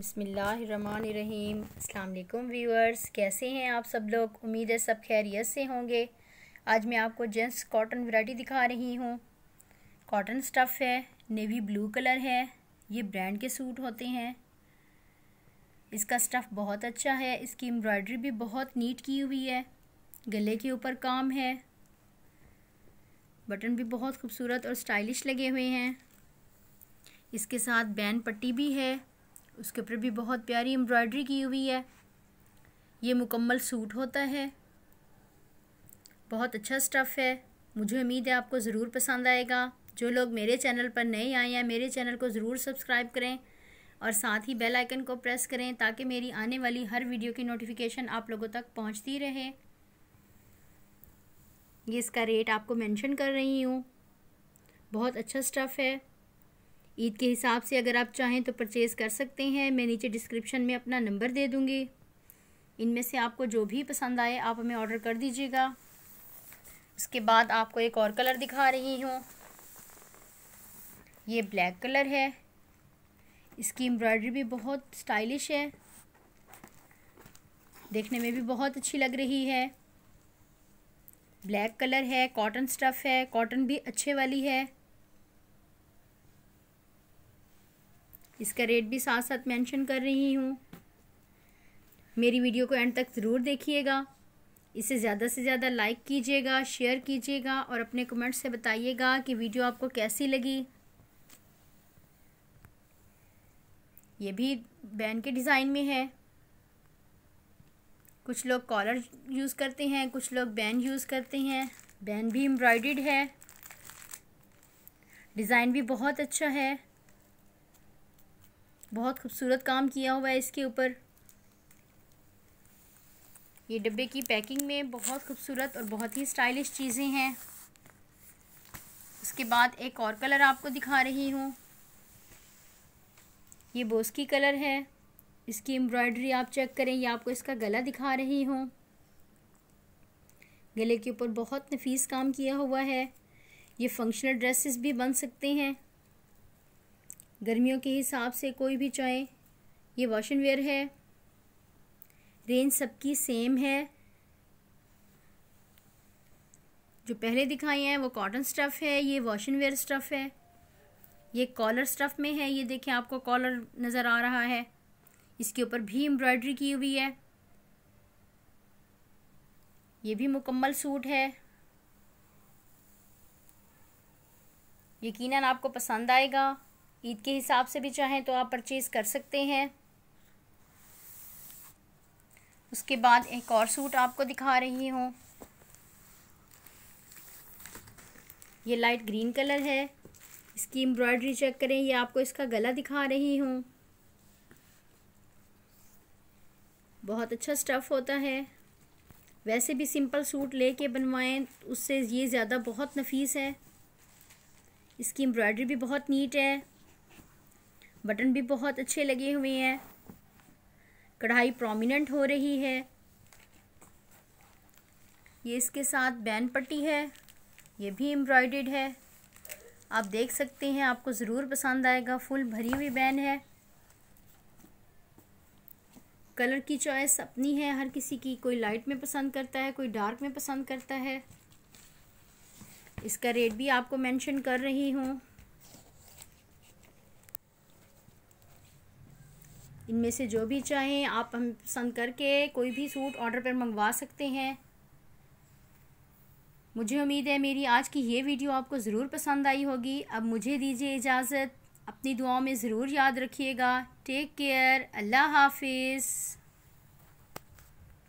बसमीम अल्लाम व्यूअर्स कैसे हैं आप सब लोग उम्मीद है सब खैरियत से होंगे आज मैं आपको जेंट्स कॉटन वैरायटी दिखा रही हूँ कॉटन स्टफ़ है नेवी ब्लू कलर है ये ब्रांड के सूट होते हैं इसका स्टफ़ बहुत अच्छा है इसकी एम्ब्रॉयडरी भी बहुत नीट की हुई है गले के ऊपर काम है बटन भी बहुत खूबसूरत और स्टाइलिश लगे हुए हैं इसके साथ बैन पट्टी भी है उसके ऊपर भी बहुत प्यारी एम्ब्रॉयडरी की हुई है ये मुकम्मल सूट होता है बहुत अच्छा स्टफ़ है मुझे उम्मीद है आपको ज़रूर पसंद आएगा जो लोग मेरे चैनल पर नए आए हैं मेरे चैनल को ज़रूर सब्सक्राइब करें और साथ ही बेल आइकन को प्रेस करें ताकि मेरी आने वाली हर वीडियो की नोटिफिकेशन आप लोगों तक पहुंचती रहे ये इसका रेट आपको मेंशन कर रही हूँ बहुत अच्छा स्टफ़ है ईद के हिसाब से अगर आप चाहें तो परचेज़ कर सकते हैं मैं नीचे डिस्क्रिप्शन में अपना नंबर दे दूँगी इनमें से आपको जो भी पसंद आए आप हमें ऑर्डर कर दीजिएगा उसके बाद आपको एक और कलर दिखा रही हूँ ये ब्लैक कलर है इसकी एम्ब्रॉयडरी भी बहुत स्टाइलिश है देखने में भी बहुत अच्छी लग रही है ब्लैक कलर है कॉटन स्टफ़ है कॉटन भी अच्छे वाली है इसका रेट भी साथ साथ मेंशन कर रही हूँ मेरी वीडियो को एंड तक ज़रूर देखिएगा इसे ज़्यादा से ज़्यादा लाइक कीजिएगा शेयर कीजिएगा और अपने कमेंट से बताइएगा कि वीडियो आपको कैसी लगी ये भी बैन के डिज़ाइन में है कुछ लोग कॉलर यूज़ करते हैं कुछ लोग बैन यूज़ करते हैं बैन भी एम्ब्रॉयड है डिज़ाइन भी बहुत अच्छा है बहुत खूबसूरत काम किया हुआ है इसके ऊपर ये डब्बे की पैकिंग में बहुत खूबसूरत और बहुत ही स्टाइलिश चीज़ें हैं उसके बाद एक और कलर आपको दिखा रही हूँ ये बोस्की कलर है इसकी एम्ब्रॉयडरी आप चेक करें ये आपको इसका गला दिखा रही हूँ गले के ऊपर बहुत नफीस काम किया हुआ है ये फंक्शनल ड्रेसेस भी बन सकते हैं गर्मियों के हिसाब से कोई भी चाहे ये वॉश वेयर है रेंज सबकी सेम है जो पहले दिखाई हैं वो कॉटन स्टफ़ है ये वॉश वेयर स्टफ़ है ये कॉलर स्टफ़ में है ये देखें आपको कॉलर नज़र आ रहा है इसके ऊपर भी एम्ब्रॉयडरी की हुई है ये भी मुकम्मल सूट है यकीनन आपको पसंद आएगा ईद के हिसाब से भी चाहें तो आप परचेज़ कर सकते हैं उसके बाद एक और सूट आपको दिखा रही हूँ ये लाइट ग्रीन कलर है इसकी एम्ब्रॉयडरी चेक करें ये आपको इसका गला दिखा रही हूँ बहुत अच्छा स्टफ़ होता है वैसे भी सिंपल सूट लेके बनवाएं उससे ये ज़्यादा बहुत नफीस है इसकी एम्ब्रॉयडरी भी बहुत नीट है बटन भी बहुत अच्छे लगे हुए हैं कढ़ाई प्रोमिनेंट हो रही है ये इसके साथ बैन पट्टी है ये भी एम्ब्रॉयड है आप देख सकते हैं आपको ज़रूर पसंद आएगा फुल भरी हुई बैन है कलर की चॉइस अपनी है हर किसी की कोई लाइट में पसंद करता है कोई डार्क में पसंद करता है इसका रेट भी आपको मेंशन कर रही हूँ इनमें से जो भी चाहें आप हम पसंद करके कोई भी सूट ऑर्डर पर मंगवा सकते हैं मुझे उम्मीद है मेरी आज की ये वीडियो आपको ज़रूर पसंद आई होगी अब मुझे दीजिए इजाज़त अपनी दुआओं में ज़रूर याद रखिएगा टेक केयर अल्लाह हाफिज़